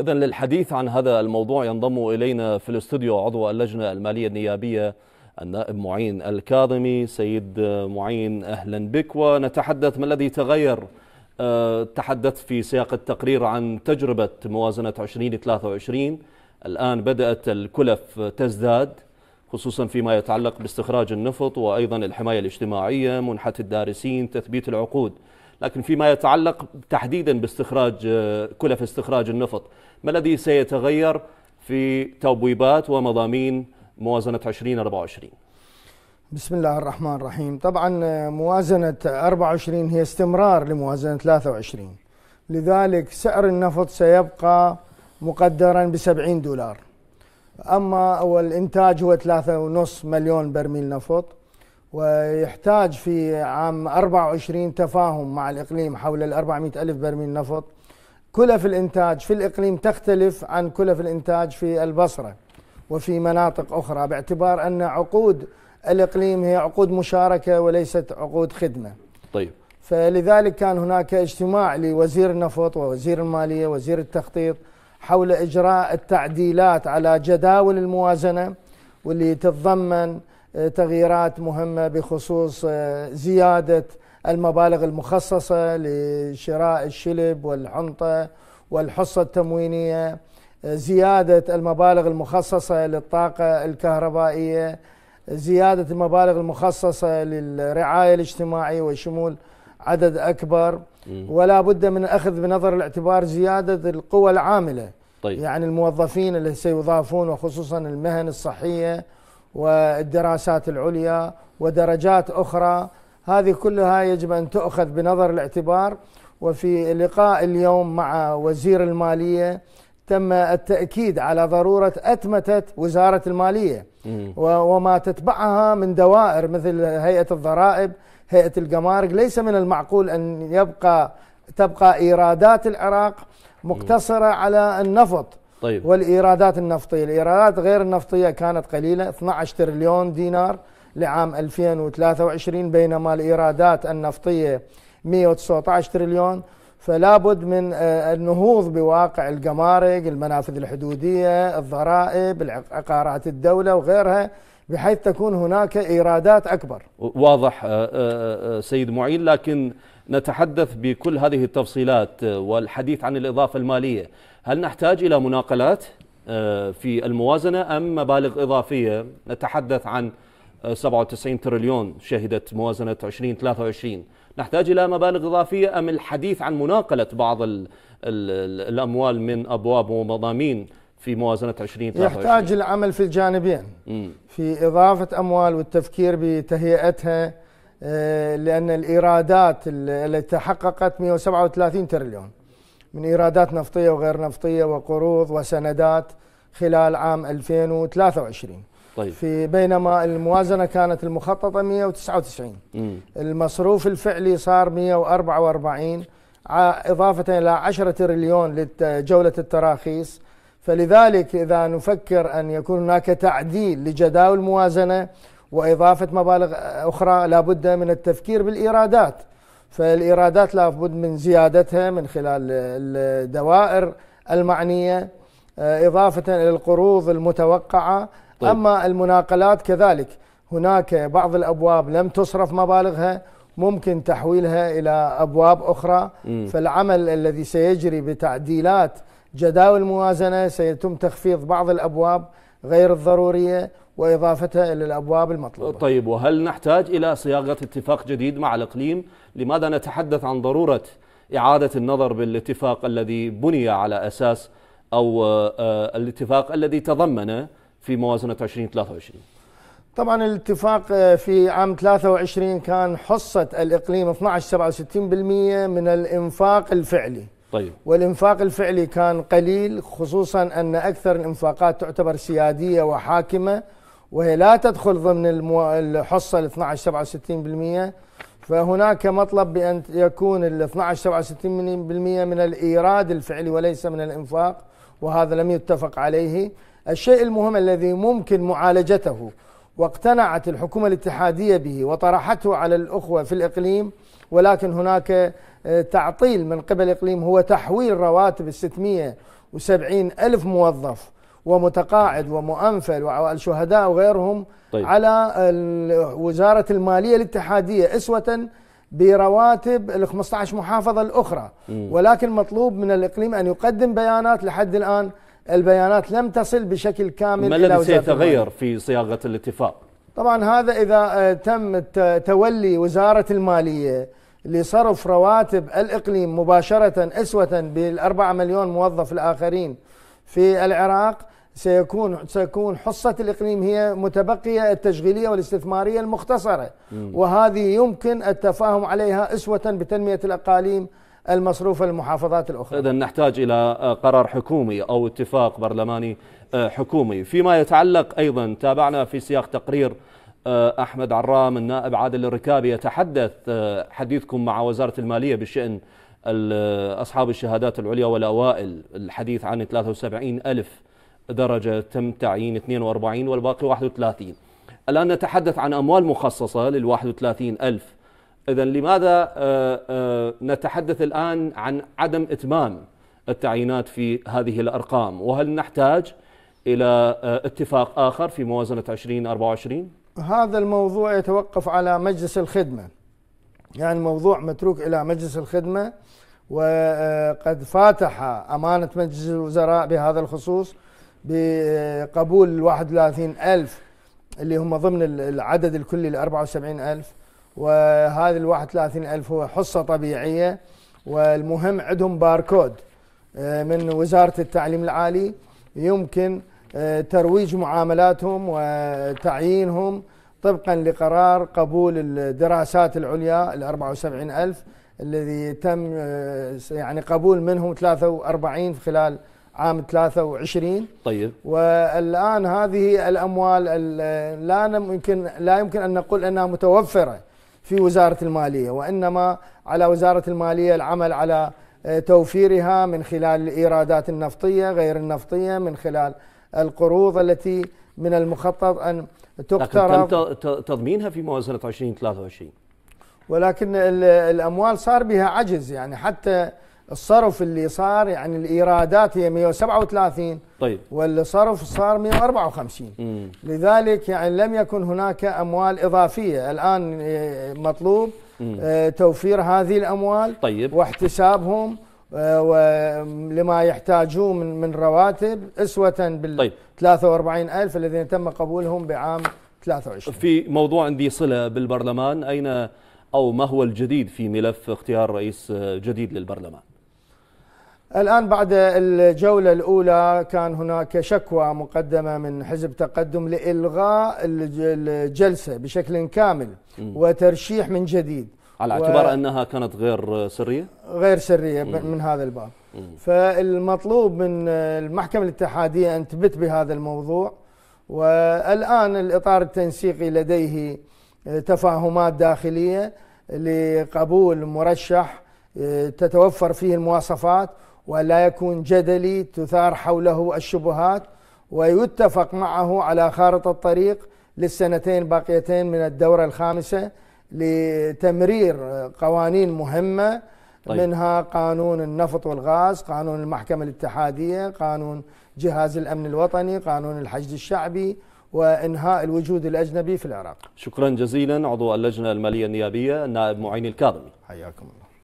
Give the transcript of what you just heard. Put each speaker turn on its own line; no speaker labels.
إذا للحديث عن هذا الموضوع ينضم إلينا في الاستوديو عضو اللجنة المالية النيابية النائب معين الكاظمي سيد معين أهلا بك ونتحدث ما الذي تغير آه، تحدثت في سياق التقرير عن تجربة موازنة 2023 الآن بدأت الكلف تزداد خصوصا فيما يتعلق باستخراج النفط وأيضا الحماية الاجتماعية منحة الدارسين تثبيت العقود لكن فيما يتعلق تحديدا باستخراج آه، كلف استخراج النفط ما الذي سيتغير في تبويبات ومضامين موازنة 2024
بسم الله الرحمن الرحيم طبعا آه، موازنة 24 هي استمرار لموازنة 23 لذلك سعر النفط سيبقى مقدرا ب 70 دولار أما والإنتاج هو 3.5 مليون برميل نفط ويحتاج في عام 24 تفاهم مع الإقليم حول ال 400 ألف برميل نفط كلف الإنتاج في الإقليم تختلف عن كلف الإنتاج في البصرة وفي مناطق أخرى باعتبار أن عقود الإقليم هي عقود مشاركة وليست عقود خدمة طيب فلذلك كان هناك اجتماع لوزير النفط ووزير المالية ووزير التخطيط حول إجراء التعديلات على جداول الموازنة واللي تتضمن تغييرات مهمه بخصوص آه، زياده المبالغ المخصصه لشراء الشلب والحنطه والحصه التموينيه آه، زياده المبالغ المخصصه للطاقه الكهربائيه زياده المبالغ المخصصه للرعايه الاجتماعيه وشمول عدد اكبر ولا بد من اخذ بنظر الاعتبار زياده القوى العامله طيب. يعني الموظفين اللي سيضافون وخصوصا المهن الصحيه والدراسات العليا ودرجات أخرى هذه كلها يجب أن تؤخذ بنظر الاعتبار وفي لقاء اليوم مع وزير المالية تم التأكيد على ضرورة أتمتة وزارة المالية وما تتبعها من دوائر مثل هيئة الضرائب هيئة الجمارك ليس من المعقول أن يبقى تبقى إيرادات العراق مقتصرة على النفط طيب والإيرادات النفطية الإيرادات غير النفطية كانت قليلة 12 تريليون دينار لعام 2023 بينما الإيرادات النفطية 119 تريليون فلا بد من آه، النهوض بواقع الجمارك المنافذ الحدودية الضرائب عقارات الدولة وغيرها بحيث تكون هناك إيرادات أكبر
واضح آه، آه، سيد معين لكن نتحدث بكل هذه التفصيلات والحديث عن الإضافة المالية هل نحتاج إلى مناقلات في الموازنة أم مبالغ إضافية نتحدث عن 97 تريليون شهدت موازنة 2023 نحتاج إلى مبالغ إضافية أم الحديث عن مناقلة بعض الـ الـ الأموال من أبواب ومضامين في موازنة 2023 يحتاج
العمل في الجانبين م. في إضافة أموال والتفكير بتهيئتها آه، لأن الإيرادات التي تحققت 137 تريليون من إيرادات نفطية وغير نفطية وقروض وسندات خلال عام 2023 طيب في بينما الموازنه كانت المخططه 199 مم. المصروف الفعلي صار 144 اضافه الى 10 تريليون لجوله التراخيص فلذلك اذا نفكر ان يكون هناك تعديل لجداول الموازنه واضافه مبالغ اخرى لابد من التفكير بالايرادات فالايرادات لابد من زيادتها من خلال الدوائر المعنيه آه، اضافه الى القروض المتوقعه طيب. أما المناقلات كذلك هناك بعض الأبواب لم تصرف مبالغها ممكن تحويلها إلى أبواب أخرى م. فالعمل الذي سيجري بتعديلات جداول الموازنة سيتم تخفيض بعض الأبواب غير الضرورية وإضافتها إلى الأبواب المطلوبة
طيب وهل نحتاج إلى صياغة اتفاق جديد مع الإقليم؟ لماذا نتحدث عن ضرورة إعادة النظر بالاتفاق الذي بني على أساس أو آه، آه، الاتفاق الذي تضمن في موازنه 2023
طبعا الاتفاق آه، في عام 23 كان حصة الإقليم 12 67% من الإنفاق الفعلي طيب والإنفاق الفعلي كان قليل خصوصا أن أكثر الإنفاقات تعتبر سيادية وحاكمة وهي لا تدخل ضمن الحصة ال 12 67% فهناك مطلب بأن يكون ال 12 67% من الإيراد الفعلي وليس من الإنفاق وهذا لم يتفق عليه الشيء المهم الذي ممكن معالجته واقتنعت الحكومة الاتحادية به وطرحته على الأخوة في الإقليم ولكن هناك آه، تعطيل من قبل الإقليم هو تحويل رواتب 670 ألف موظف ومتقاعد ومؤنفل والشهداء وغيرهم طيب. على وزارة المالية الاتحادية إسوة برواتب ال 15 محافظة الأخرى م. ولكن مطلوب من الإقليم أن يقدم بيانات لحد الآن البيانات لم تصل بشكل كامل ما الذي سيتغير
في صياغة الاتفاق؟
طبعا هذا إذا آه، تم تولي وزارة المالية لصرف رواتب الإقليم مباشرة أسوة بالأربعة مليون موظف الآخرين في العراق سيكون سيكون حصة الإقليم هي متبقية التشغيلية والاستثمارية المختصرة وهذه يمكن التفاهم عليها أسوة بتنمية الأقاليم المصروف المحافظات الأخرى إذا
نحتاج إلى آه، قرار حكومي أو اتفاق برلماني آه، حكومي فيما يتعلق أيضا تابعنا في سياق تقرير آه، أحمد عرام النائب عادل الركابي يتحدث حديثكم مع وزارة المالية بشأن أصحاب الشهادات العليا والأوائل الحديث عن 73 ألف درجة تم تعيين 42 والباقي 31 الآن نتحدث عن أموال مخصصة لل 31 ألف إذا لماذا آه، آه، نتحدث الآن عن عدم إتمام التعيينات في هذه الأرقام وهل نحتاج إلى آه، اتفاق آخر في موازنة 2024
هذا الموضوع يتوقف على مجلس الخدمة يعني الموضوع متروك إلى مجلس الخدمة وقد فاتح أمانة مجلس الوزراء بهذا الخصوص بقبول 31 ألف اللي هم ضمن العدد الكلي ل 74 ألف وهذه ال 31000 هو حصه طبيعيه والمهم عندهم باركود آه، من وزاره التعليم العالي يمكن آه، ترويج معاملاتهم وتعيينهم طبقا لقرار قبول الدراسات العليا ال 74000 الذي تم آه، يعني قبول منهم 43 في خلال عام 23 طيب والان هذه الاموال لا يمكن لا يمكن ان نقول انها متوفره في وزارة المالية وإنما على وزارة المالية العمل على آه، توفيرها من خلال الإيرادات النفطية غير النفطية من خلال القروض التي من المخطط أن تقترض
لكن تم تضمينها في موازنة 2023
ولكن الأموال صار بها عجز يعني حتى الصرف اللي صار يعني الايرادات هي 137 طيب والصرف صار 154 مم. لذلك يعني لم يكن هناك اموال اضافيه الان آه، مطلوب مم. آه، توفير هذه الاموال طيب واحتسابهم آه، ولما يحتاجوه من من رواتب اسوه بال طيب. 43000 الذين تم قبولهم بعام 23
في موضوع ذي صله بالبرلمان اين او ما هو الجديد في ملف اختيار رئيس جديد للبرلمان
الآن بعد الجولة الأولى كان هناك شكوى مقدمة من حزب تقدم لإلغاء الجلسة بشكل كامل وترشيح من جديد على اعتبار و...
أنها كانت غير سرية؟
غير سرية مم. من هذا الباب مم. فالمطلوب من المحكمة الاتحادية أن تبت بهذا الموضوع والآن الإطار التنسيقي لديه تفاهمات داخلية لقبول مرشح آه، تتوفر فيه المواصفات ولا يكون جدلي تثار حوله الشبهات ويتفق معه على خارطة الطريق للسنتين باقيتين من الدورة الخامسة لتمرير قوانين مهمة طيب. منها قانون النفط والغاز قانون المحكمة الاتحادية قانون جهاز الأمن الوطني قانون الحشد الشعبي وإنهاء الوجود الأجنبي في العراق
شكرا جزيلا عضو اللجنة المالية النيابية النائب معين الكاظمي
حياكم الله